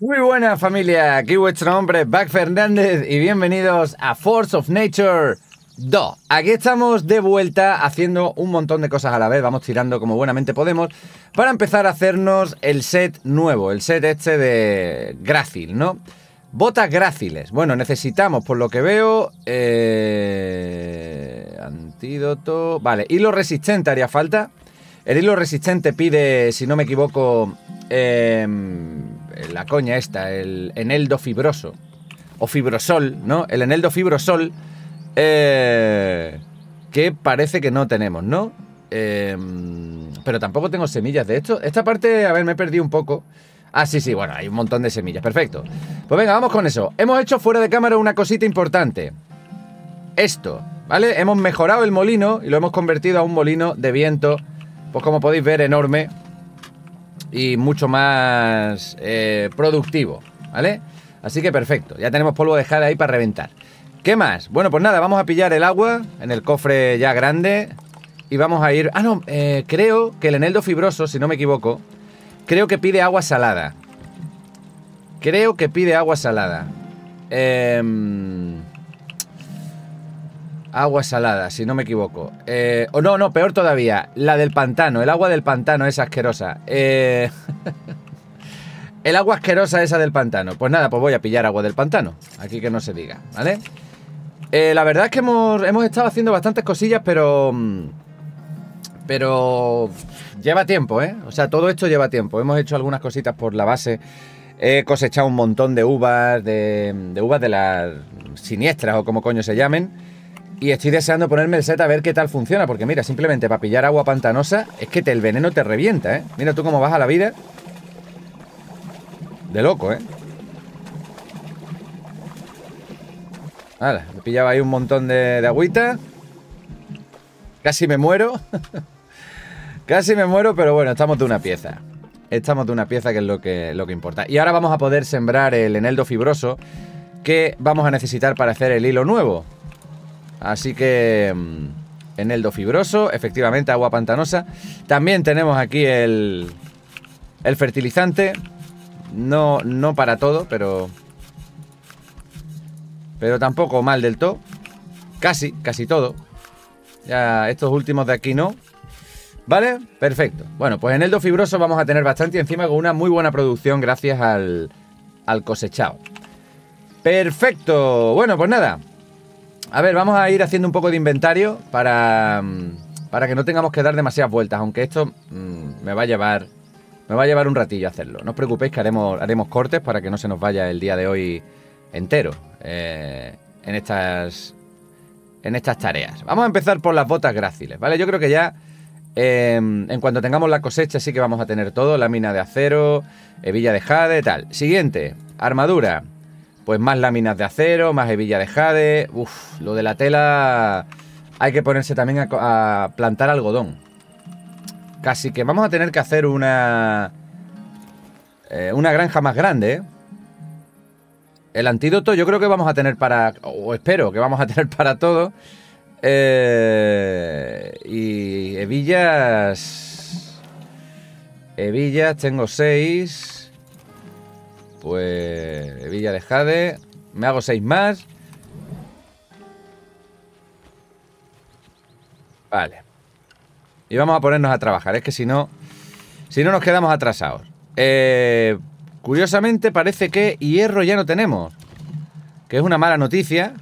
Muy buena familia, aquí vuestro nombre, Back Fernández, y bienvenidos a Force of Nature 2. Aquí estamos de vuelta haciendo un montón de cosas a la vez, vamos tirando como buenamente podemos, para empezar a hacernos el set nuevo, el set este de grácil, ¿no? Botas gráciles. Bueno, necesitamos, por lo que veo, eh... antídoto... Vale, hilo resistente haría falta. El hilo resistente pide, si no me equivoco, eh... Eh, la coña esta, el eneldo fibroso, o fibrosol, ¿no? El eneldo fibrosol, eh, que parece que no tenemos, ¿no? Em, pero tampoco tengo semillas de esto. Esta parte, a ver, me he perdido un poco. Ah, sí, sí, bueno, hay un montón de semillas, perfecto. Pues venga, vamos con eso. Hemos hecho fuera de cámara una cosita importante. Esto, ¿vale? Hemos mejorado el molino y lo hemos convertido a un molino de viento, pues como podéis ver, enorme y mucho más eh, productivo, ¿vale? Así que perfecto, ya tenemos polvo de jade ahí para reventar. ¿Qué más? Bueno, pues nada, vamos a pillar el agua en el cofre ya grande y vamos a ir... Ah, no, eh, creo que el eneldo fibroso, si no me equivoco, creo que pide agua salada. Creo que pide agua salada. Eh... Agua salada, si no me equivoco. Eh, o no, no, peor todavía. La del pantano. El agua del pantano es asquerosa. Eh, el agua asquerosa esa del pantano. Pues nada, pues voy a pillar agua del pantano. Aquí que no se diga, ¿vale? Eh, la verdad es que hemos, hemos estado haciendo bastantes cosillas, pero... Mm, pero... Lleva tiempo, ¿eh? O sea, todo esto lleva tiempo. Hemos hecho algunas cositas por la base. He cosechado un montón de uvas, de, de uvas de las siniestras o como coño se llamen. Y estoy deseando ponerme el set a ver qué tal funciona, porque mira, simplemente para pillar agua pantanosa es que te, el veneno te revienta, ¿eh? Mira tú cómo vas a la vida. De loco, ¿eh? Hala, me pillaba ahí un montón de, de agüita. Casi me muero. Casi me muero, pero bueno, estamos de una pieza. Estamos de una pieza que es lo que, lo que importa. Y ahora vamos a poder sembrar el eneldo fibroso que vamos a necesitar para hacer el hilo nuevo. Así que mm, en eneldo fibroso, efectivamente agua pantanosa. También tenemos aquí el, fertilizante. No, no para todo, pero... Pero tampoco mal del todo. Casi, casi todo. Ya estos últimos de aquí no. ¿Vale? Perfecto. Bueno, pues en Eldo Fibroso vamos a tener bastante encima con una muy buena producción gracias al, al cosechado. Perfecto. Bueno, pues nada. A ver, vamos a ir haciendo un poco de inventario para, mm, para que no tengamos que dar demasiadas vueltas, aunque esto mm, me va a llevar me va a llevar un ratillo hacerlo. No os preocupéis que haremos, cortes para que no se nos vaya el día de hoy entero eh, en, estas, en estas tareas. Vamos a empezar por las botas gráciles, ¿vale? Yo creo que ya em, en cuanto tengamos la cosecha sí que vamos a tener todo, La mina de acero, hebilla de jade, tal. Siguiente, armadura pues más láminas de acero, más hebilla de jade. Uf, lo de la tela hay que ponerse también a, plantar algodón. Casi que vamos a tener que hacer una... Eh, una granja más grande, ¿eh? El antídoto yo creo que vamos a tener para... O espero que vamos a tener para todo. Eh, y hebillas... Hebillas, tengo seis... Pues Villa de Jade. Me hago seis más. Vale. Y vamos a ponernos a trabajar. Es que si no, si no nos quedamos atrasados. Eh, curiosamente parece que hierro ya no tenemos. Que es una mala noticia.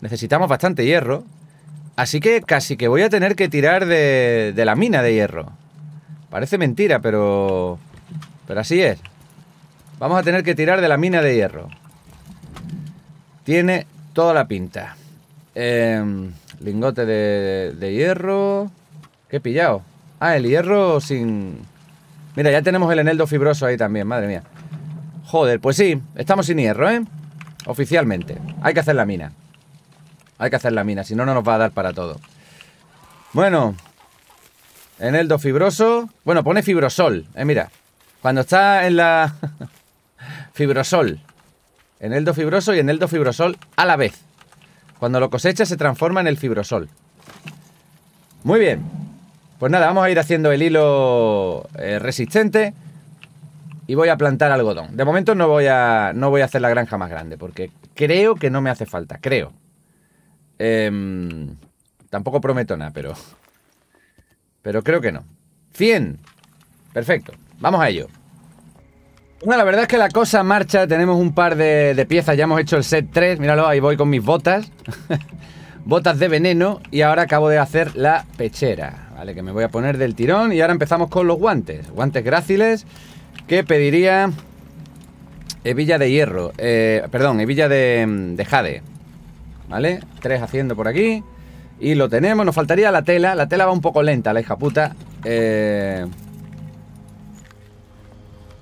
Necesitamos bastante hierro. Así que casi que voy a tener que tirar de, de la mina de hierro. Parece mentira, pero... Pero así es. Vamos a tener que tirar de la mina de hierro. Tiene toda la pinta. Em, lingote de, hierro. ¿Qué he pillado? Ah, el hierro sin... Mira, ya tenemos el eneldo fibroso ahí también, madre mía. Joder, pues sí, estamos sin hierro, ¿eh? Oficialmente. Hay que hacer la mina. Hay que hacer la mina, si no, no nos va a dar para todo. Bueno. Eneldo fibroso. Bueno, pone fibrosol, ¿eh? Mira. Cuando está en la... fibrosol, en eneldo fibroso y eneldo fibrosol a la vez. Cuando lo cosecha se transforma en el fibrosol. Muy bien, pues nada, vamos a ir haciendo el hilo eh, resistente y voy a plantar algodón. De momento no voy, a, no voy a hacer la granja más grande porque creo que no me hace falta, creo. Em, tampoco prometo nada, pero... Pero creo que no. 100. Perfecto. Vamos a ello. Bueno, la verdad es que la cosa marcha. Tenemos un par de, piezas. Ya hemos hecho el set 3. Míralo, ahí voy con mis botas. botas de veneno. Y ahora acabo de hacer la pechera. Vale, que me voy a poner del tirón. Y ahora empezamos con los guantes. Guantes gráciles. Que pediría hebilla de hierro. Eh, perdón, hebilla de, de jade. ¿Vale? Tres haciendo por aquí. Y lo tenemos. Nos faltaría la tela. La tela va un poco lenta, la hija puta. Eh...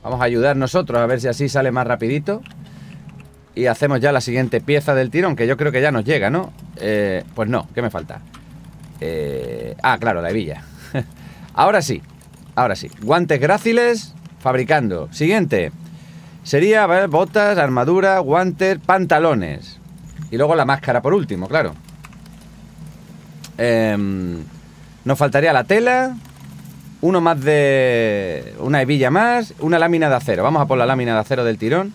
Vamos a ayudar nosotros a ver si así sale más rapidito. Y hacemos ya la siguiente pieza del tirón, que yo creo que ya nos llega, ¿no? Eh, pues no, ¿qué me falta? Eh, ah, claro, la hebilla. ahora sí, ahora sí. Guantes gráciles, fabricando. Siguiente. Sería ver, botas, armadura, guantes, pantalones. Y luego la máscara por último, claro. Em, nos faltaría la tela, uno más de. Una hebilla más, una lámina de acero. Vamos a por la lámina de acero del tirón.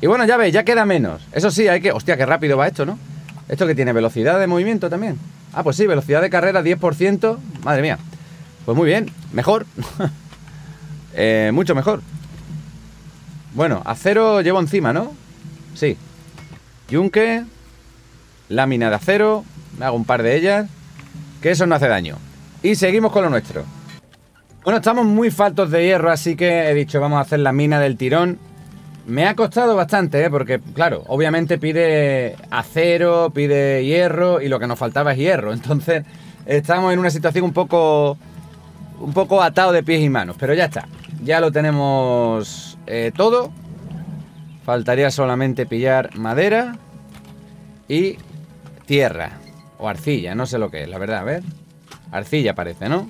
Y bueno, ya veis, ya queda menos. Eso sí, hay que. Hostia, qué rápido va esto, ¿no? Esto que tiene velocidad de movimiento también. Ah, pues sí, velocidad de carrera 10%. Madre mía. Pues muy bien, mejor. Eh, mucho mejor. Bueno, acero llevo encima, ¿no? Sí. Yunque. Lámina de acero. Me hago un par de ellas. Que eso no hace daño. Y seguimos con lo nuestro. Bueno, estamos muy faltos de hierro, así que he dicho, vamos a hacer la mina del tirón. Me ha costado bastante, ¿eh? porque, claro, obviamente pide acero, pide hierro, y lo que nos faltaba es hierro. Entonces, estamos en una situación un poco. un poco atado de pies y manos. Pero ya está. Ya lo tenemos eh, todo. Faltaría solamente pillar madera y tierra. O arcilla, no sé lo que es, la verdad, a ver. Arcilla parece, ¿no?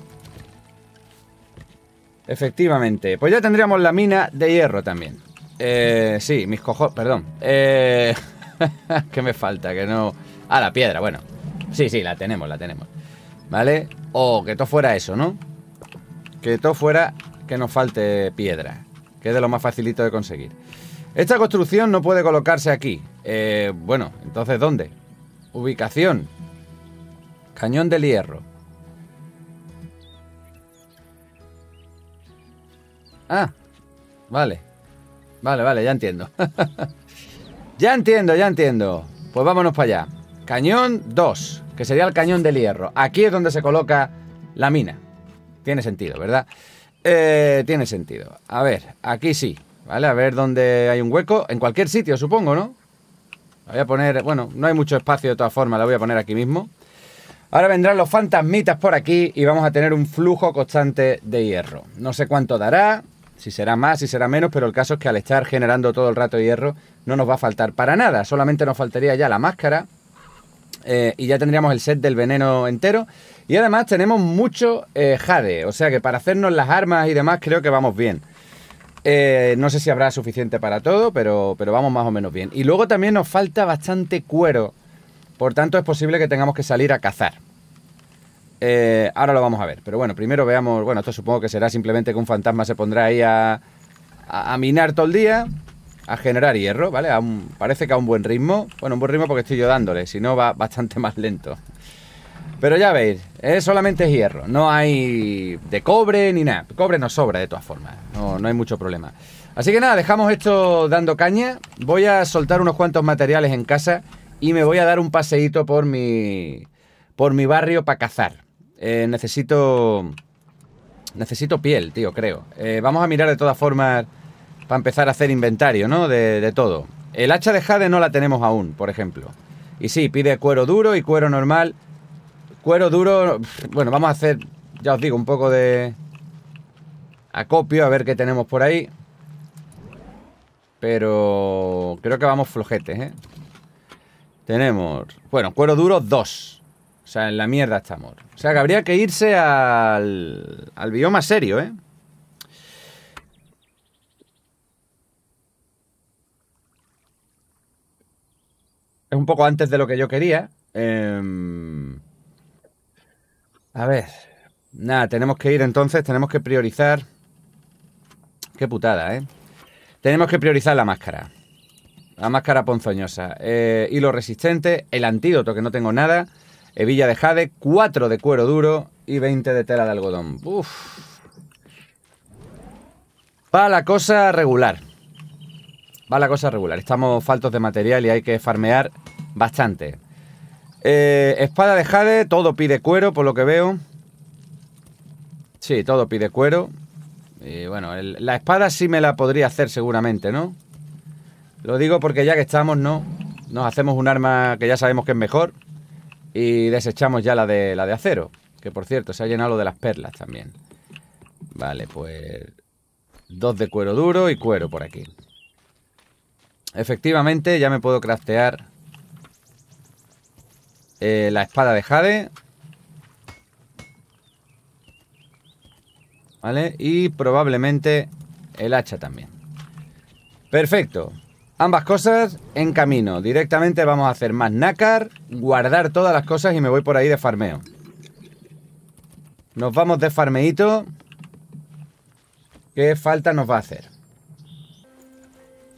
Efectivamente. Pues ya tendríamos la mina de hierro también. Eh, sí, mis cojones. Perdón. Eh, ¿Qué me falta? Que no. Ah, la piedra, bueno. Sí, sí, la tenemos, la tenemos. ¿Vale? O que todo fuera eso, ¿no? Que todo fuera que nos falte piedra. Que es de lo más facilito de conseguir. Esta construcción no puede colocarse aquí. Eh, bueno, entonces, ¿dónde? Ubicación. Cañón del hierro. Ah, vale. Vale, vale, ya entiendo. ya entiendo, ya entiendo. Pues vámonos para allá. Cañón 2, que sería el cañón del hierro. Aquí es donde se coloca la mina. Tiene sentido, ¿verdad? Eh, tiene sentido. A ver, aquí sí. ¿Vale? A ver dónde hay un hueco. En cualquier sitio, supongo, ¿no? voy a poner... Bueno, no hay mucho espacio de todas formas. La voy a poner aquí mismo. Ahora vendrán los fantasmitas por aquí y vamos a tener un flujo constante de hierro. No sé cuánto dará, si será más, si será menos, pero el caso es que al estar generando todo el rato hierro no nos va a faltar para nada, solamente nos faltaría ya la máscara eh, y ya tendríamos el set del veneno entero y además tenemos mucho eh, jade, o sea que para hacernos las armas y demás creo que vamos bien. Eh, no sé si habrá suficiente para todo, pero, pero vamos más o menos bien. Y luego también nos falta bastante cuero, por tanto es posible que tengamos que salir a cazar. Eh, ahora lo vamos a ver. Pero bueno, primero veamos. Bueno, esto supongo que será simplemente que un fantasma se pondrá ahí a, minar todo el día, a generar hierro, ¿vale? parece que a un buen ritmo. Bueno, un buen ritmo porque estoy yo dándole, si no va bastante más lento. Pero ya veis, es solamente hierro, no hay de cobre ni nada. Cobre no sobra de todas formas, no, no hay mucho problema. Así que nada, dejamos esto dando caña. Voy a soltar unos cuantos materiales en casa y me voy a dar un paseíto por mi, por mi barrio para cazar. Eh, necesito... Necesito piel, tío, creo. Eh, vamos a mirar de todas formas para empezar a hacer inventario, ¿no? De, todo. El hacha de jade no la tenemos aún, por ejemplo. Y sí, pide cuero duro y cuero normal. Cuero duro... Bueno, vamos a hacer, ya os digo, un poco de... Acopio, a ver qué tenemos por ahí. Pero... Creo que vamos flojetes, ¿eh? Tenemos... Bueno, cuero duro, 2 o sea, en la mierda estamos. O sea, que habría que irse al, al bioma serio, ¿eh? Es un poco antes de lo que yo quería. Em, a ver. Nada, tenemos que ir entonces, tenemos que priorizar. Qué putada, ¿eh? Tenemos que priorizar la máscara. La máscara ponzoñosa. Eh, hilo resistente, el antídoto, que no tengo nada hebilla de jade, 4 de cuero duro y 20 de tela de algodón. Uf. Va la cosa regular. Va la cosa regular. Estamos faltos de material y hay que farmear bastante. Eh, espada de jade, todo pide cuero, por lo que veo. Sí, todo pide cuero. Y bueno, la espada sí me la podría hacer seguramente, ¿no? Lo digo porque ya que estamos, ¿no? Nos hacemos un arma que ya sabemos que es mejor. Y desechamos ya la de, la de acero. Que por cierto, se ha llenado de las perlas también. Vale, pues... Dos de cuero duro y cuero por aquí. Efectivamente, ya me puedo craftear... Eh, la espada de Jade. ¿Vale? Y probablemente el hacha también. Perfecto. Ambas cosas en camino. Directamente vamos a hacer más nácar, guardar todas las cosas y me voy por ahí de farmeo. Nos vamos de farmeito. ¿Qué falta nos va a hacer?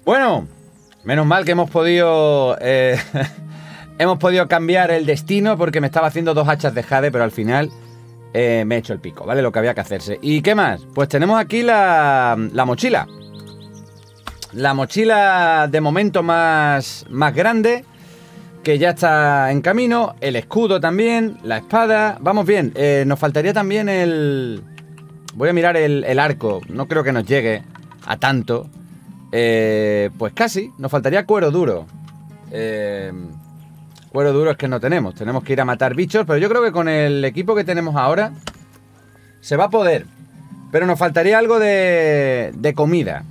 Bueno, menos mal que hemos podido... Eh, hemos podido cambiar el destino porque me estaba haciendo dos hachas de jade, pero al final eh, me he hecho el pico, ¿vale? Lo que había que hacerse. ¿Y qué más? Pues tenemos aquí la, la mochila. La mochila de momento más, más grande, que ya está en camino. El escudo también, la espada. Vamos bien, eh, nos faltaría también el... Voy a mirar el, el, arco, no creo que nos llegue a tanto. Eh, pues casi, nos faltaría cuero duro. Eh, cuero duro es que no tenemos, tenemos que ir a matar bichos, pero yo creo que con el equipo que tenemos ahora se va a poder. Pero nos faltaría algo de, de comida.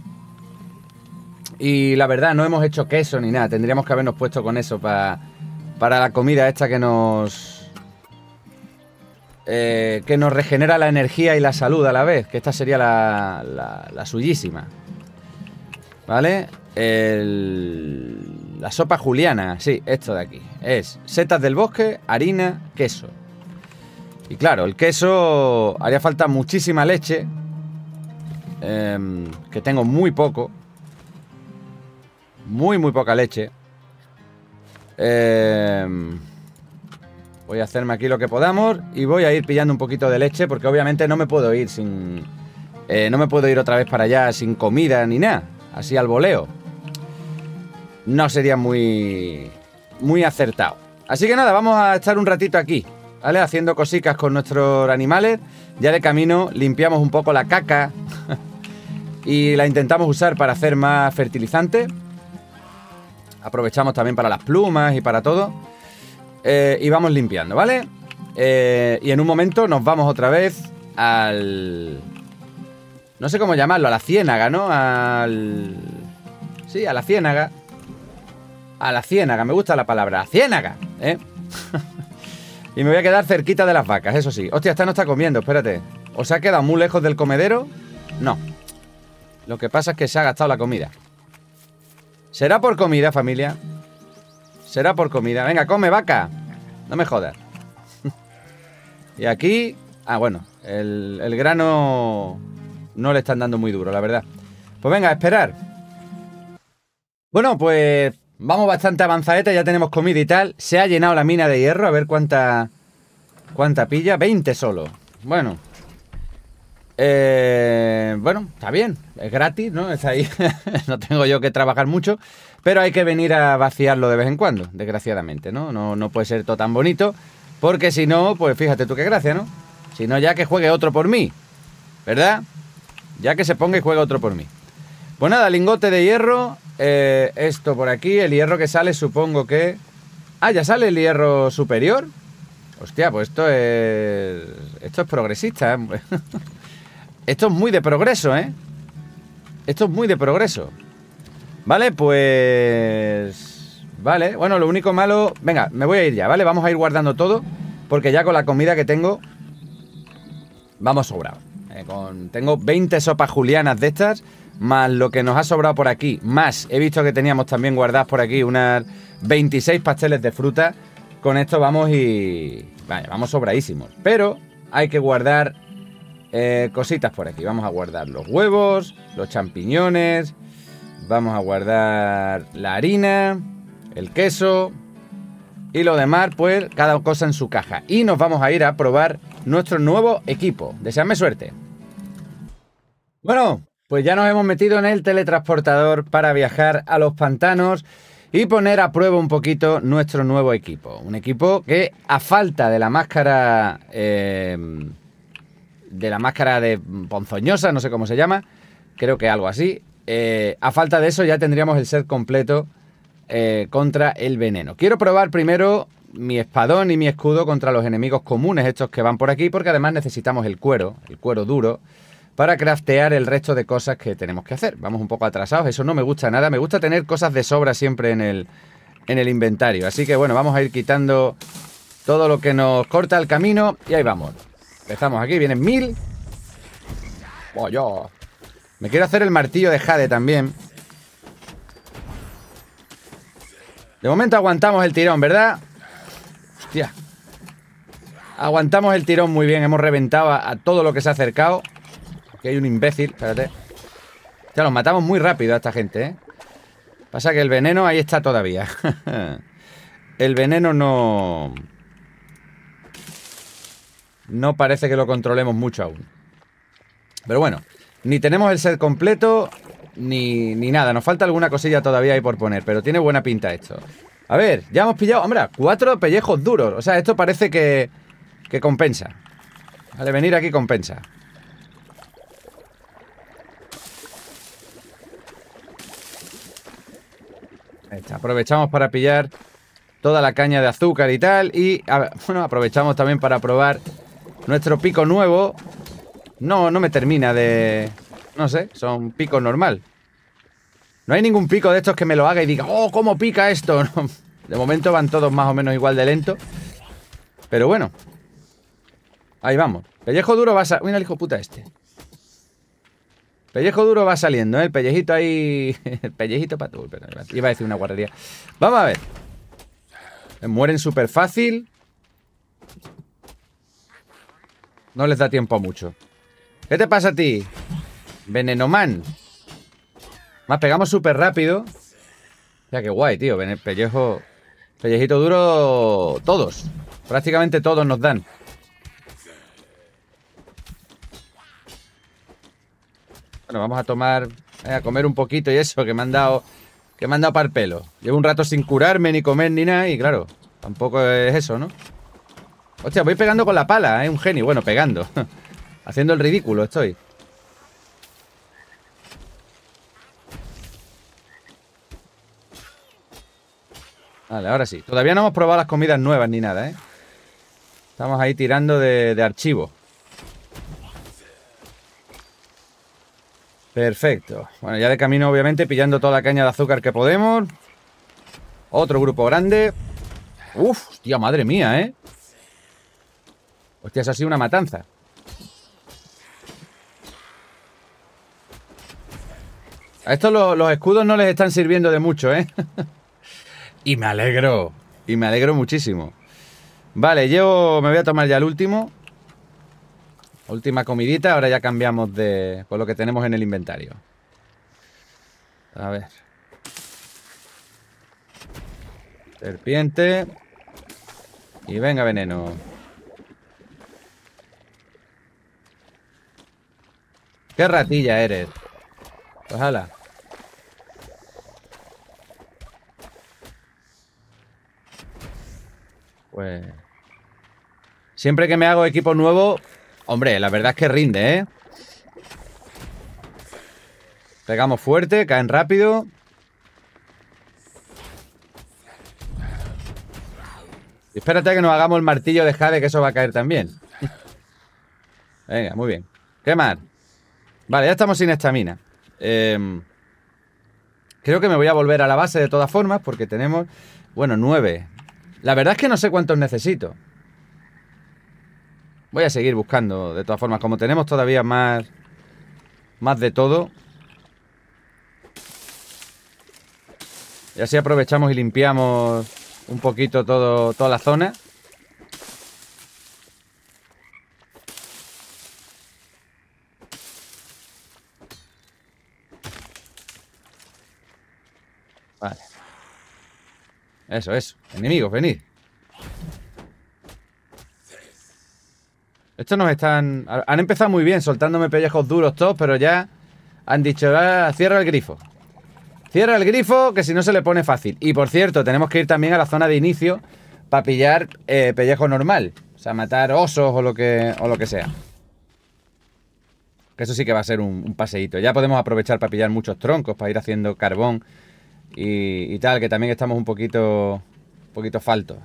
Y la verdad, no hemos hecho queso ni nada. Tendríamos que habernos puesto con eso para, para la comida esta que nos. Eh, que nos regenera la energía y la salud a la vez. Que esta sería la, la, suyísima. ¿Vale? la sopa juliana, sí, esto de aquí. Es setas del bosque, harina, queso. Y claro, el queso haría falta muchísima leche, em, que tengo muy poco. Muy, muy poca leche. Em, voy a hacerme aquí lo que podamos y voy a ir pillando un poquito de leche porque obviamente no me puedo ir sin... Eh, no me puedo ir otra vez para allá sin comida ni nada. Así al voleo. No sería muy... Muy acertado. Así que nada, vamos a estar un ratito aquí. ¿Vale? Haciendo cositas con nuestros animales. Ya de camino limpiamos un poco la caca y la intentamos usar para hacer más fertilizante. Aprovechamos también para las plumas y para todo. Eh, y vamos limpiando, ¿vale? Eh, y en un momento nos vamos otra vez al... No sé cómo llamarlo, a la ciénaga, ¿no? Al... Sí, a la ciénaga. A la ciénaga, me gusta la palabra. ciénaga, ¿eh? y me voy a quedar cerquita de las vacas, eso sí. Hostia, esta no está comiendo, espérate. ¿O se ha quedado muy lejos del comedero? No. Lo que pasa es que se ha gastado la comida. ¿Será por comida, familia? ¿Será por comida? Venga, come, vaca. No me jodas. y aquí... Ah, bueno. El, grano no le están dando muy duro, la verdad. Pues venga, a esperar. Bueno, pues vamos bastante avanzadeta, ya tenemos comida y tal. Se ha llenado la mina de hierro, a ver cuánta... ¿Cuánta pilla? 20 solo. Bueno, eh, bueno, está bien, es gratis, ¿no? Es ahí, no tengo yo que trabajar mucho, pero hay que venir a vaciarlo de vez en cuando, desgraciadamente, ¿no? No, puede ser todo tan bonito, porque si no, pues fíjate tú qué gracia, ¿no? Si no, ya que juegue otro por mí, ¿verdad? Ya que se ponga y juegue otro por mí. Pues nada, lingote de hierro, eh, esto por aquí, el hierro que sale supongo que... Ah, ya sale el hierro superior. Hostia, pues esto es... Esto es progresista. ¿eh? Esto es muy de progreso, ¿eh? Esto es muy de progreso. Vale, pues... Vale, bueno, lo único malo... Venga, me voy a ir ya, ¿vale? Vamos a ir guardando todo, porque ya con la comida que tengo... Vamos sobrados. ¿eh? Tengo 20 sopas julianas de estas, más lo que nos ha sobrado por aquí, más he visto que teníamos también guardadas por aquí unas 26 pasteles de fruta. Con esto vamos y... Vale, vamos sobradísimos. Pero hay que guardar eh, cositas por aquí. Vamos a guardar los huevos, los champiñones. Vamos a guardar la harina, el queso y lo demás, pues cada cosa en su caja. Y nos vamos a ir a probar nuestro nuevo equipo. Deseadme suerte. Bueno, pues ya nos hemos metido en el teletransportador para viajar a los pantanos y poner a prueba un poquito nuestro nuevo equipo. Un equipo que a falta de la máscara... Eh, de la máscara de ponzoñosa, no sé cómo se llama, creo que algo así. Eh, a falta de eso ya tendríamos el set completo eh, contra el veneno. Quiero probar primero mi espadón y mi escudo contra los enemigos comunes, estos que van por aquí, porque además necesitamos el cuero, el cuero duro, para craftear el resto de cosas que tenemos que hacer. Vamos un poco atrasados, eso no me gusta nada, me gusta tener cosas de sobra siempre en el, en el inventario. Así que bueno, vamos a ir quitando todo lo que nos corta el camino y ahí vamos. Empezamos aquí, vienen mil. yo. Me quiero hacer el martillo de Jade también. De momento aguantamos el tirón, ¿verdad? Hostia. Aguantamos el tirón muy bien. Hemos reventado a, todo lo que se ha acercado. Aquí hay un imbécil, espérate. Ya los matamos muy rápido a esta gente, ¿eh? Pasa que el veneno ahí está todavía. el veneno no no parece que lo controlemos mucho aún. Pero bueno, ni tenemos el set completo, ni, nada. Nos falta alguna cosilla todavía ahí por poner, pero tiene buena pinta esto. A ver, ya hemos pillado, hombre, cuatro pellejos duros. O sea, esto parece que, que compensa. Vale, venir aquí compensa. aprovechamos para pillar toda la caña de azúcar y tal. Y, bueno, aprovechamos también para probar nuestro pico nuevo no, no me termina de... No sé, son picos normal. No hay ningún pico de estos que me lo haga y diga, oh, cómo pica esto. De momento van todos más o menos igual de lento. Pero bueno. Ahí vamos. Pellejo duro va a... Mira el hijo puta este. Pellejo duro va saliendo, ¿eh? El pellejito ahí... el pellejito para... tú. iba a decir una guardería. Vamos a ver. Mueren súper fácil. No les da tiempo a mucho. ¿Qué te pasa a ti? Venenoman. Más pegamos súper rápido. Ya que guay, tío. Pellejo. Pellejito duro. Todos. Prácticamente todos nos dan. Bueno, vamos a tomar. Eh, a comer un poquito y eso, que me han dado. Que me han dado para el pelo. Llevo un rato sin curarme, ni comer, ni nada. Y claro, tampoco es eso, ¿no? Hostia, voy pegando con la pala, ¿eh? Un genio. Bueno, pegando. Haciendo el ridículo estoy. Vale, ahora sí. Todavía no hemos probado las comidas nuevas ni nada, ¿eh? Estamos ahí tirando de, archivo. Perfecto. Bueno, ya de camino, obviamente, pillando toda la caña de azúcar que podemos. Otro grupo grande. Uf, hostia, madre mía, ¿eh? Hostia, eso ha sido una matanza. A estos los, escudos no les están sirviendo de mucho, ¿eh? y me alegro. Y me alegro muchísimo. Vale, yo me voy a tomar ya el último. Última comidita. Ahora ya cambiamos de... Con lo que tenemos en el inventario. A ver. Serpiente. Y venga, veneno. Qué ratilla eres. Ojalá. Pues... Siempre que me hago equipo nuevo... Hombre, la verdad es que rinde, ¿eh? Pegamos fuerte, caen rápido. espérate que nos hagamos el martillo de Jade, que eso va a caer también. Venga, muy bien. ¡Qué Quemar. Vale, ya estamos sin esta mina em, creo que me voy a volver a la base de todas formas porque tenemos, bueno, nueve. La verdad es que no sé cuántos necesito. Voy a seguir buscando, de todas formas, como tenemos todavía más, más de todo. Y así aprovechamos y limpiamos un poquito todo, toda la zona. Vale. Eso, eso. Enemigos, venid. Estos nos están... Han empezado muy bien soltándome pellejos duros todos, pero ya han dicho, ah, cierra el grifo. Cierra el grifo, que si no se le pone fácil. Y por cierto, tenemos que ir también a la zona de inicio para pillar eh, pellejo normal. O sea, matar osos o lo que, lo que sea. Que eso sí que va a ser un paseíto. Ya podemos aprovechar para pillar muchos troncos, para ir haciendo carbón y, tal, que también estamos un poquito, un poquito faltos.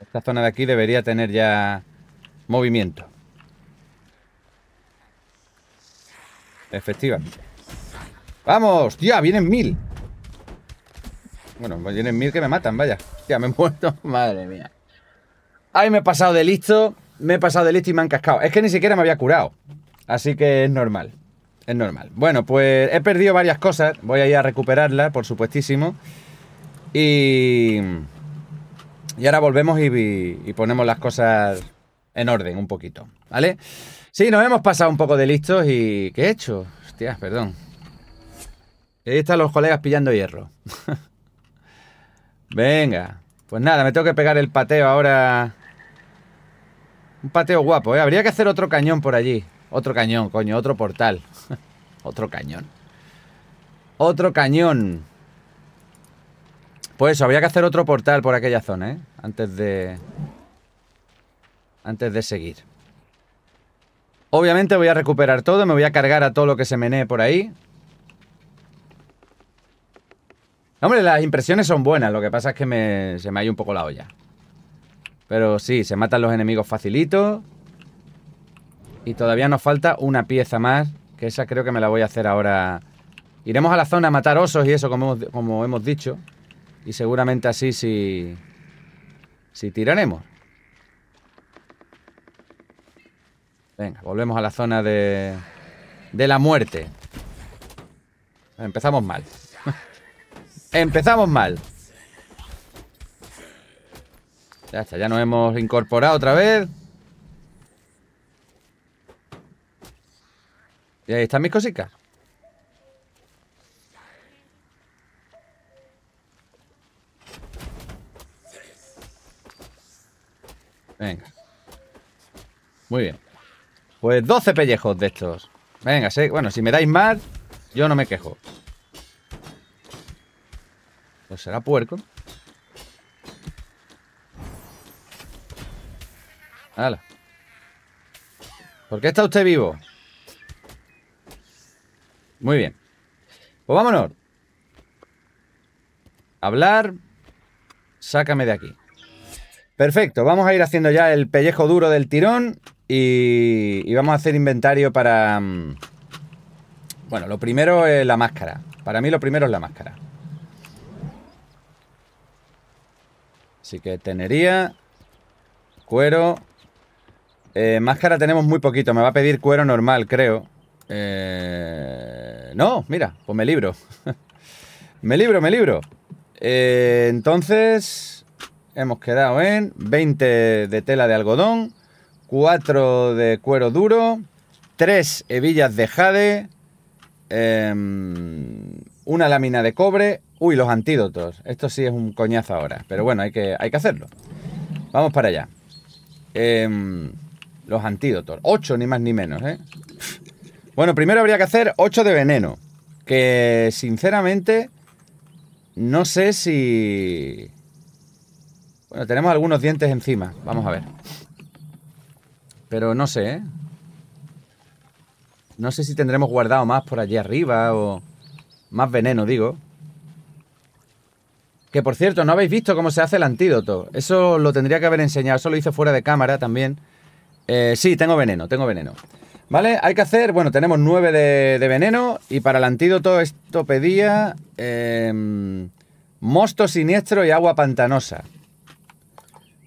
Esta zona de aquí debería tener ya movimiento. Efectivamente. ¡Vamos! ¡Tía! ¡Vienen mil! Bueno, vienen mil que me matan, vaya. Ya me he muerto. Madre mía. Ay, me he pasado de listo. Me he pasado de listo y me han cascado. Es que ni siquiera me había curado. Así que es normal. Es normal. Bueno, pues he perdido varias cosas. Voy a ir a recuperarlas, por supuestísimo. Y. Y ahora volvemos y, ponemos las cosas en orden un poquito. ¿Vale? Sí, nos hemos pasado un poco de listos y. ¿Qué he hecho? Hostia, perdón. Ahí están los colegas pillando hierro. Venga. Pues nada, me tengo que pegar el pateo ahora. Un pateo guapo, ¿eh? Habría que hacer otro cañón por allí. Otro cañón, coño, otro portal. otro cañón. Otro cañón. Pues había que hacer otro portal por aquella zona, ¿eh? Antes de... Antes de seguir. Obviamente voy a recuperar todo, me voy a cargar a todo lo que se menee por ahí. Hombre, las impresiones son buenas, lo que pasa es que se me ha ido un poco la olla. Pero sí, se matan los enemigos facilito. Y todavía nos falta una pieza más, que esa creo que me la voy a hacer ahora. Iremos a la zona a matar osos y eso, como hemos, dicho. Y seguramente así Si si tiraremos. Venga, volvemos a la zona de, de la muerte. Empezamos mal. Empezamos mal. Ya está, ya nos hemos incorporado otra vez. Y ahí están mis cositas. Venga. Muy bien. Pues 12 pellejos de estos. Venga, sí. bueno, si me dais más, yo no me quejo. Pues será puerco. Hala. ¿Por qué está usted vivo? Muy bien. Pues vámonos. Hablar. Sácame de aquí. Perfecto, vamos a ir haciendo ya el pellejo duro del tirón y, vamos a hacer inventario para... Mm, bueno, lo primero es la máscara. Para mí lo primero es la máscara. Así que tenería, cuero... Eh, máscara tenemos muy poquito, me va a pedir cuero normal, creo. Eh, no, mira, pues me libro. me libro, me libro. Eh, entonces, hemos quedado en 20 de tela de algodón, 4 de cuero duro, 3 hebillas de jade, em, una lámina de cobre. Uy, los antídotos. Esto sí es un coñazo ahora, pero bueno, hay que, hay que hacerlo. Vamos para allá. Em, los antídotos. 8 ni más ni menos, ¿eh? Bueno, primero habría que hacer 8 de veneno. Que sinceramente. No sé si. Bueno, tenemos algunos dientes encima. Vamos a ver. Pero no sé, ¿eh? No sé si tendremos guardado más por allí arriba o. Más veneno, digo. Que por cierto, no habéis visto cómo se hace el antídoto. Eso lo tendría que haber enseñado. Eso lo hice fuera de cámara también. Eh, sí, tengo veneno, tengo veneno. ¿Vale? Hay que hacer, bueno, tenemos nueve de, veneno y para el antídoto esto pedía em, mosto siniestro y agua pantanosa.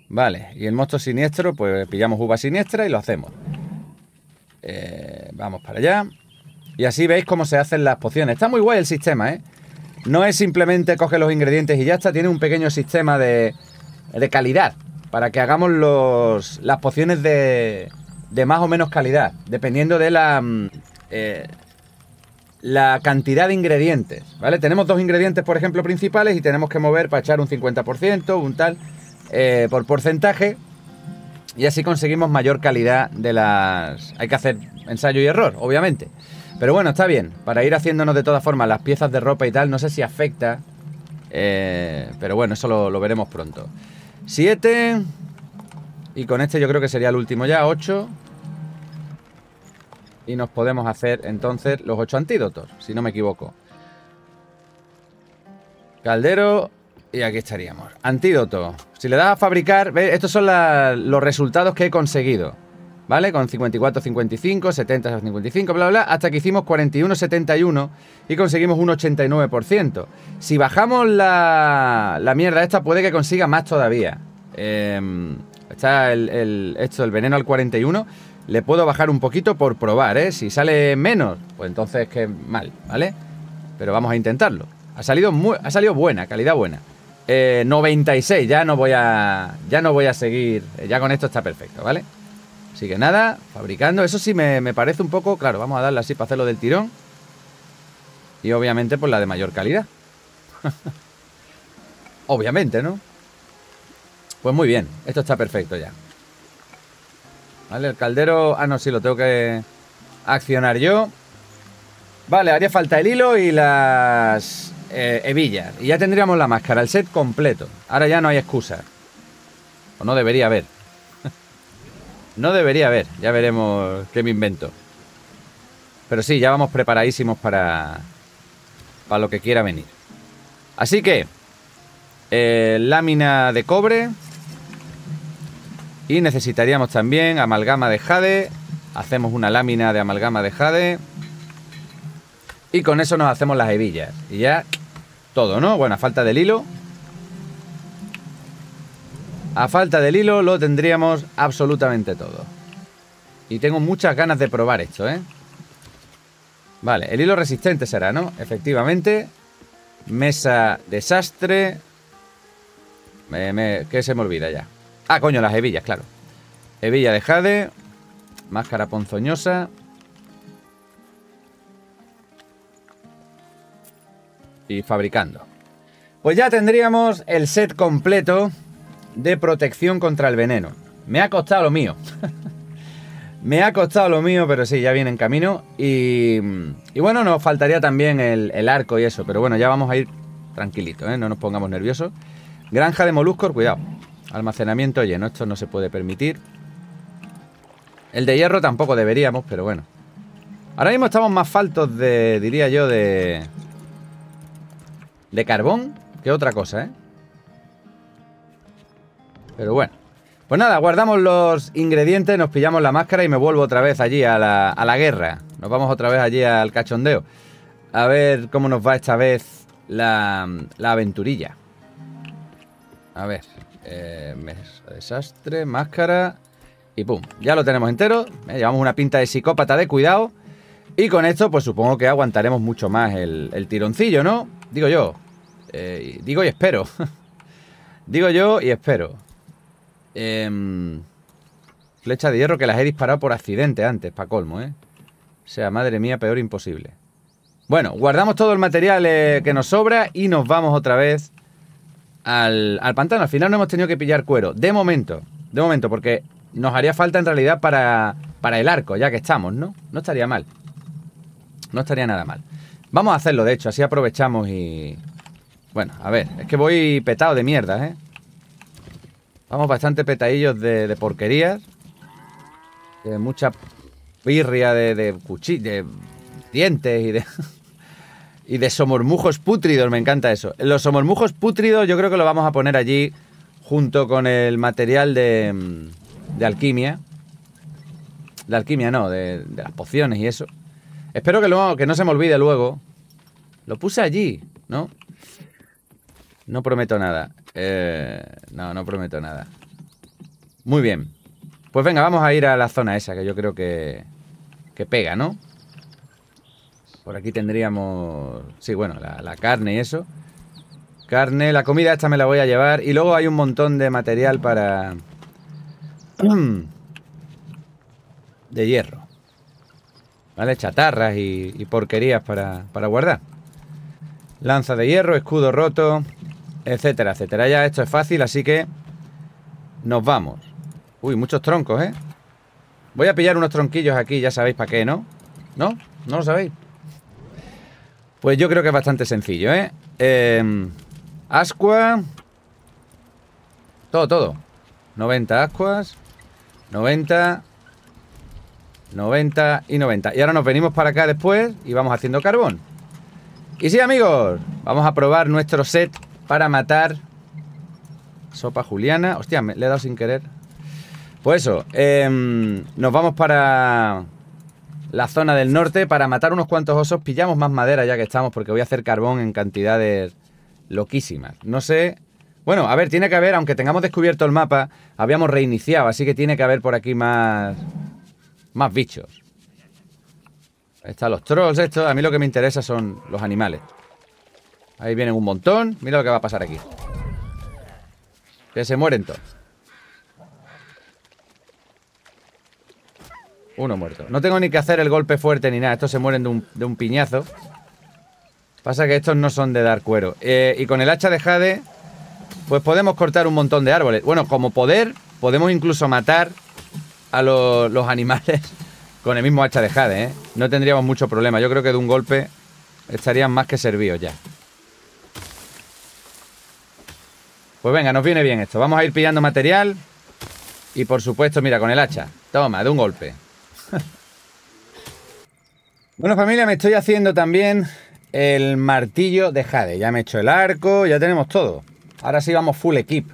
Vale, y el mosto siniestro, pues pillamos uva siniestra y lo hacemos. Eh, vamos para allá. Y así veis cómo se hacen las pociones. Está muy guay el sistema, ¿eh? No es simplemente coge los ingredientes y ya está, tiene un pequeño sistema de, de calidad para que hagamos los, las pociones de, de más o menos calidad, dependiendo de la, mm, eh, la cantidad de ingredientes, ¿vale? Tenemos dos ingredientes, por ejemplo, principales y tenemos que mover para echar un 50%, un tal, eh, por porcentaje, y así conseguimos mayor calidad de las... Hay que hacer ensayo y error, obviamente. Pero bueno, está bien, para ir haciéndonos de todas formas las piezas de ropa y tal, no sé si afecta, eh, pero bueno, eso lo, lo veremos pronto. 7, y con este yo creo que sería el último ya, 8. Y nos podemos hacer entonces los 8 antídotos, si no me equivoco. Caldero. Y aquí estaríamos. Antídoto. Si le das a fabricar... Estos son los resultados que he conseguido. ¿Vale? Con 54, 55, 70, 55, bla, bla, bla. Hasta que hicimos 41, 71 y conseguimos un 89%. Si bajamos la, la mierda esta, puede que consiga más todavía. Eh... Está el, esto, el veneno al 41. Le puedo bajar un poquito por probar, ¿eh? Si sale menos, pues entonces que mal, ¿vale? Pero vamos a intentarlo. Ha salido, muy, ha salido buena, calidad buena. 96, eh, ya no voy a. Ya no voy a seguir. Ya con esto está perfecto, ¿vale? Así que nada, fabricando. Eso sí me, parece un poco. Claro, vamos a darle así para hacerlo del tirón. Y obviamente, por pues la de mayor calidad. obviamente, ¿no? Pues muy bien, esto está perfecto ya. Vale, el caldero... Ah, no, sí, lo tengo que accionar yo. Vale, haría falta el hilo y las eh, hebillas. Y ya tendríamos la máscara, el set completo. Ahora ya no hay excusa. O no debería haber. no debería haber. Ya veremos qué me invento. Pero sí, ya vamos preparadísimos para, para lo que quiera venir. Así que, eh, lámina de cobre, y necesitaríamos también amalgama de jade. Hacemos una lámina de amalgama de jade. Y con eso nos hacemos las hebillas. Y ya todo, ¿no? Bueno, a falta del hilo. A falta del hilo lo tendríamos absolutamente todo. Y tengo muchas ganas de probar esto, ¿eh? Vale, el hilo resistente será, ¿no? Efectivamente. Mesa desastre. que se me olvida ya. Ah, coño, las hebillas, claro. Hebilla de jade. Máscara ponzoñosa. Y fabricando. Pues ya tendríamos el set completo de protección contra el veneno. Me ha costado lo mío. Me ha costado lo mío, pero sí, ya viene en camino. Y, bueno, nos faltaría también el, arco y eso. Pero bueno, ya vamos a ir tranquilito, ¿eh? no nos pongamos nerviosos. Granja de moluscos, cuidado. Almacenamiento lleno, esto no se puede permitir. El de hierro tampoco deberíamos, pero bueno. Ahora mismo estamos más faltos de, diría yo, de... De carbón que otra cosa, ¿eh? Pero bueno. Pues nada, guardamos los ingredientes, nos pillamos la máscara y me vuelvo otra vez allí a la, a la guerra. Nos vamos otra vez allí al cachondeo. A ver cómo nos va esta vez la, la aventurilla. A ver eh, desastre, máscara y pum. Ya lo tenemos entero. Eh, llevamos una pinta de psicópata de cuidado. Y con esto, pues supongo que aguantaremos mucho más el, tironcillo, ¿no? Digo yo. Eh, digo y espero. digo yo y espero. Em, flecha de hierro que las he disparado por accidente antes, para colmo, ¿eh? O sea, madre mía, peor imposible. Bueno, guardamos todo el material eh, que nos sobra y nos vamos otra vez al, pantano. Al final no hemos tenido que pillar cuero. De momento, de momento, porque nos haría falta en realidad para, para el arco, ya que estamos, ¿no? No estaría mal. No estaría nada mal. Vamos a hacerlo, de hecho, así aprovechamos y... Bueno, a ver, es que voy petado de mierda, ¿eh? Vamos bastante petadillos de, porquerías. De mucha birria de, de de dientes y de... Y de somormujos pútridos, me encanta eso. Los somormujos pútridos yo creo que lo vamos a poner allí junto con el material de, mm, de alquimia. la alquimia no, de, las pociones y eso. Espero que, que no se me olvide luego. Lo puse allí, ¿no? No prometo nada. Eh, no, no prometo nada. Muy bien. Pues venga, vamos a ir a la zona esa, que yo creo que, que pega, ¿no? Por aquí tendríamos, sí, bueno, la, carne y eso. Carne, la comida esta me la voy a llevar. Y luego hay un montón de material para... Mm, de hierro. ¿Vale? Chatarras y, porquerías para, para guardar. Lanza de hierro, escudo roto, etcétera, etcétera. Ya esto es fácil, así que nos vamos. Uy, muchos troncos, ¿eh? Voy a pillar unos tronquillos aquí, ya sabéis para qué, ¿no? ¿No? ¿No lo sabéis? Pues yo creo que es bastante sencillo, ¿eh? Em, ascua. Todo, todo. 90 ascuas. 90. 90 y 90. Y ahora nos venimos para acá después y vamos haciendo carbón. Y sí, amigos, vamos a probar nuestro set para matar sopa juliana. Hostia, me le he dado sin querer. Pues eso, em, nos vamos para la zona del norte. Para matar unos cuantos osos pillamos más madera ya que estamos porque voy a hacer carbón en cantidades loquísimas. No sé... Bueno, a ver, tiene que haber, aunque tengamos descubierto el mapa, habíamos reiniciado, así que tiene que haber por aquí más... Más bichos. Ahí están los trolls estos. A mí lo que me interesa son los animales. Ahí vienen un montón. Mira lo que va a pasar aquí. Que se mueren todos. Uno muerto. No tengo ni que hacer el golpe fuerte ni nada. Estos se mueren de un, piñazo. Pasa que estos no son de dar cuero. Eh, y con el hacha de Jade, pues podemos cortar un montón de árboles. Bueno, como poder, podemos incluso matar a los, los animales con el mismo hacha de Jade, ¿eh? No tendríamos mucho problema. Yo creo que de un golpe estarían más que servidos ya. Pues venga, nos viene bien esto. Vamos a ir pillando material. Y por supuesto, mira, con el hacha. Toma, de un golpe. bueno, familia, me estoy haciendo también el martillo de Jade. Ya me he hecho el arco, ya tenemos todo. Ahora sí vamos full equip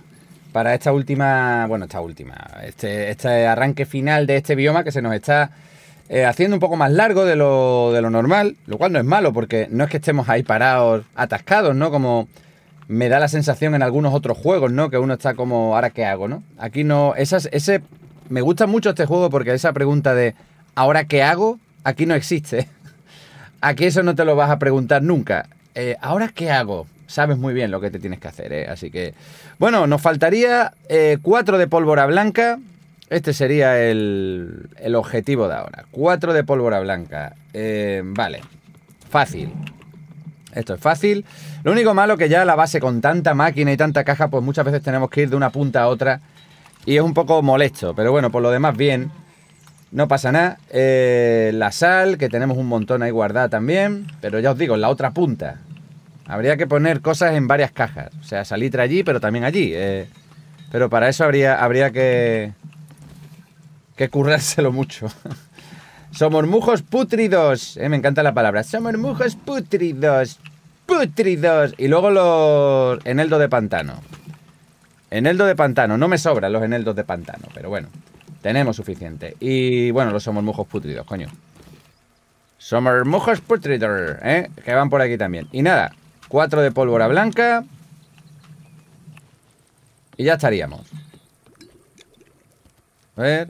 para esta última, bueno, esta última, este, este arranque final de este bioma que se nos está eh, haciendo un poco más largo de lo, normal, lo cual no es malo porque no es que estemos ahí parados, atascados, ¿no? Como me da la sensación en algunos otros juegos, ¿no? Que uno está como, ¿ahora qué hago, no? Aquí no, esas, ese me gusta mucho este juego porque esa pregunta de ¿ahora qué hago? Aquí no existe. Aquí eso no te lo vas a preguntar nunca. Eh, ¿Ahora qué hago? Sabes muy bien lo que te tienes que hacer, ¿eh? Así que, bueno, nos faltaría 4 eh, cuatro de pólvora blanca. Este sería el, el, objetivo de ahora. Cuatro de pólvora blanca. Eh, vale, fácil. Esto es fácil. Lo único malo que ya la base con tanta máquina y tanta caja, pues muchas veces tenemos que ir de una punta a otra y es un poco molesto, pero bueno, por lo demás bien, no pasa nada. Eh, la sal, que tenemos un montón ahí guardada también, pero ya os digo, en la otra punta. Habría que poner cosas en varias cajas, o sea, salitre allí, pero también allí. Eh. pero para eso habría, habría que, que currárselo mucho. Somormujos pútridos. Eh, me encanta la palabra. Somormujos putridos, putridos, Y luego los eneldo de pantano. Eneldo de pantano. No me sobran los eneldos de pantano, pero bueno. Tenemos suficiente. Y bueno, los somos mujos putridos, coño. Somos mujos putridos, ¿eh? Que van por aquí también. Y nada, cuatro de pólvora blanca. Y ya estaríamos. A ver.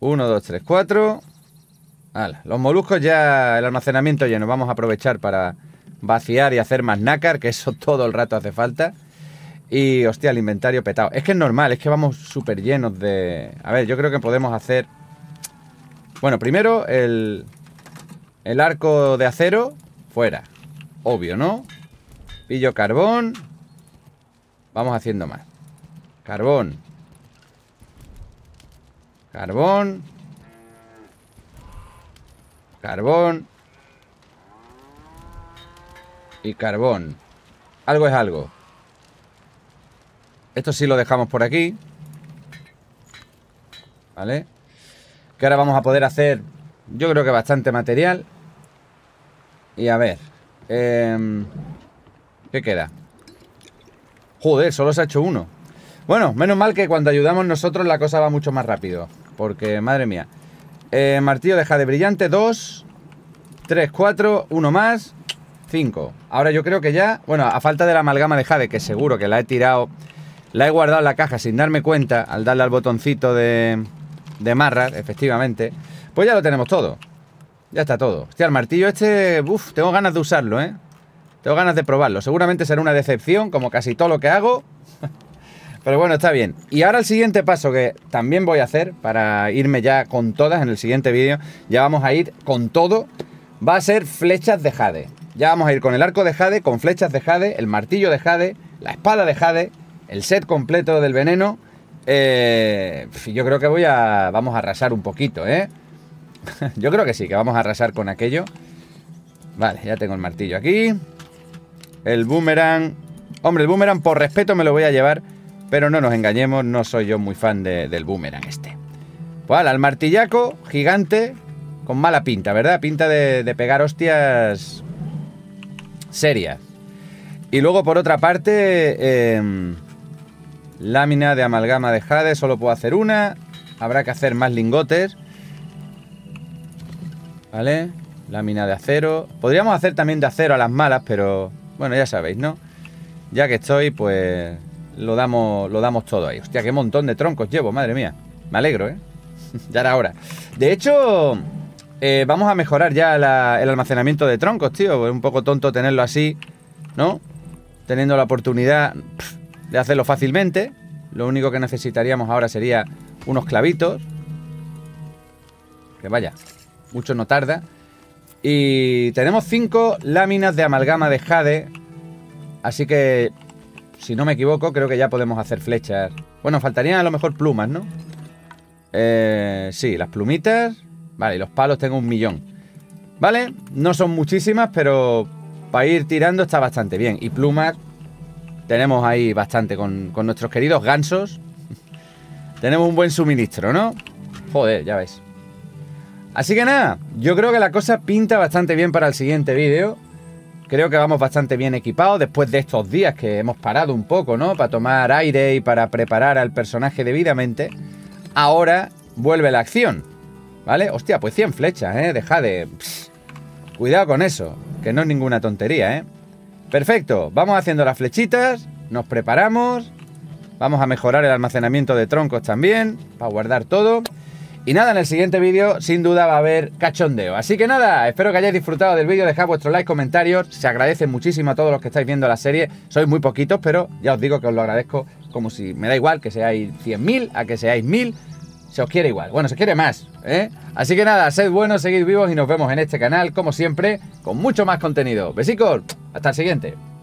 Uno, dos, tres, cuatro. los moluscos ya, el almacenamiento ya nos Vamos a aprovechar para vaciar y hacer más nácar, que eso todo el rato hace falta. Y hostia, el inventario petado. Es que es normal, es que vamos súper llenos de... A ver, yo creo que podemos hacer... Bueno, primero el... El arco de acero, fuera. Obvio, ¿no? Pillo carbón. Vamos haciendo más. Carbón. Carbón. Carbón. Y carbón. Algo es algo. Esto sí lo dejamos por aquí. ¿Vale? Que ahora vamos a poder hacer, yo creo que bastante material. Y a ver. Em, ¿Qué queda? Joder, solo se ha hecho uno. Bueno, menos mal que cuando ayudamos nosotros la cosa va mucho más rápido. Porque, madre mía. Eh, martillo deja de brillante, Dos. Tres, cuatro. Uno más, Cinco. Ahora yo creo que ya, bueno, a falta de la amalgama de jade, que seguro que la he tirado la he guardado en la caja sin darme cuenta, al darle al botoncito de, de marras, efectivamente. Pues ya lo tenemos todo. Ya está todo. Hostia, el martillo este, uff, tengo ganas de usarlo, ¿eh? Tengo ganas de probarlo. Seguramente será una decepción, como casi todo lo que hago. Pero bueno, está bien. Y ahora el siguiente paso que también voy a hacer para irme ya con todas en el siguiente vídeo, ya vamos a ir con todo, va a ser flechas de jade. Ya vamos a ir con el arco de jade, con flechas de jade, el martillo de jade, la espada de jade, el set completo del veneno, eh, yo creo que voy a. Vamos a arrasar un poquito, ¿eh? yo creo que sí, que vamos a arrasar con aquello. Vale, ya tengo el martillo aquí. El boomerang. Hombre, el boomerang por respeto me lo voy a llevar. Pero no nos engañemos, no soy yo muy fan del boomerang este. Pues al martillaco, gigante, con mala pinta, ¿verdad? Pinta de, pegar hostias serias. Y luego, por otra parte, eh, Lámina de amalgama de jade, solo puedo hacer una. Habrá que hacer más lingotes. ¿Vale? Lámina de acero. Podríamos hacer también de acero a las malas, pero bueno, ya sabéis, ¿no? Ya que estoy, pues lo damos, lo damos todo ahí. Hostia, qué montón de troncos llevo, madre mía. Me alegro, ¿eh? ya era hora. De hecho, eh, vamos a mejorar ya el almacenamiento de troncos, tío. Es un poco tonto tenerlo así, ¿no? Teniendo la oportunidad de hacerlo fácilmente. Lo único que necesitaríamos ahora sería unos clavitos. Que vaya, mucho no tarda. Y tenemos cinco láminas de amalgama de jade. Así que, si no me equivoco, creo que ya podemos hacer flechas. Bueno, faltarían a lo mejor plumas, ¿no? Eh, sí, las plumitas. Vale, y los palos tengo un millón. Vale, no son muchísimas, pero para ir tirando está bastante bien. Y plumas, tenemos ahí bastante con, nuestros queridos gansos. tenemos un buen suministro, ¿no? Joder, ya ves Así que nada, yo creo que la cosa pinta bastante bien para el siguiente vídeo. Creo que vamos bastante bien equipados después de estos días que hemos parado un poco, ¿no? Para tomar aire y para preparar al personaje debidamente. Ahora vuelve la acción, ¿vale? Hostia, pues 100 flechas, ¿eh? Deja de... Cuidado con eso, que no es ninguna tontería, ¿eh? Perfecto, vamos haciendo las flechitas, nos preparamos, vamos a mejorar el almacenamiento de troncos también, para guardar todo. Y nada, en el siguiente vídeo sin duda va a haber cachondeo. Así que nada, espero que hayáis disfrutado del vídeo, dejad vuestros likes, comentarios, se agradece muchísimo a todos los que estáis viendo la serie, sois muy poquitos, pero ya os digo que os lo agradezco como si me da igual que seáis 100.000 a que seáis 1.000 se os quiere igual. Bueno, se quiere más. ¿eh? Así que nada, sed buenos, seguid vivos y nos vemos en este canal, como siempre, con mucho más contenido. Besicos, hasta el siguiente.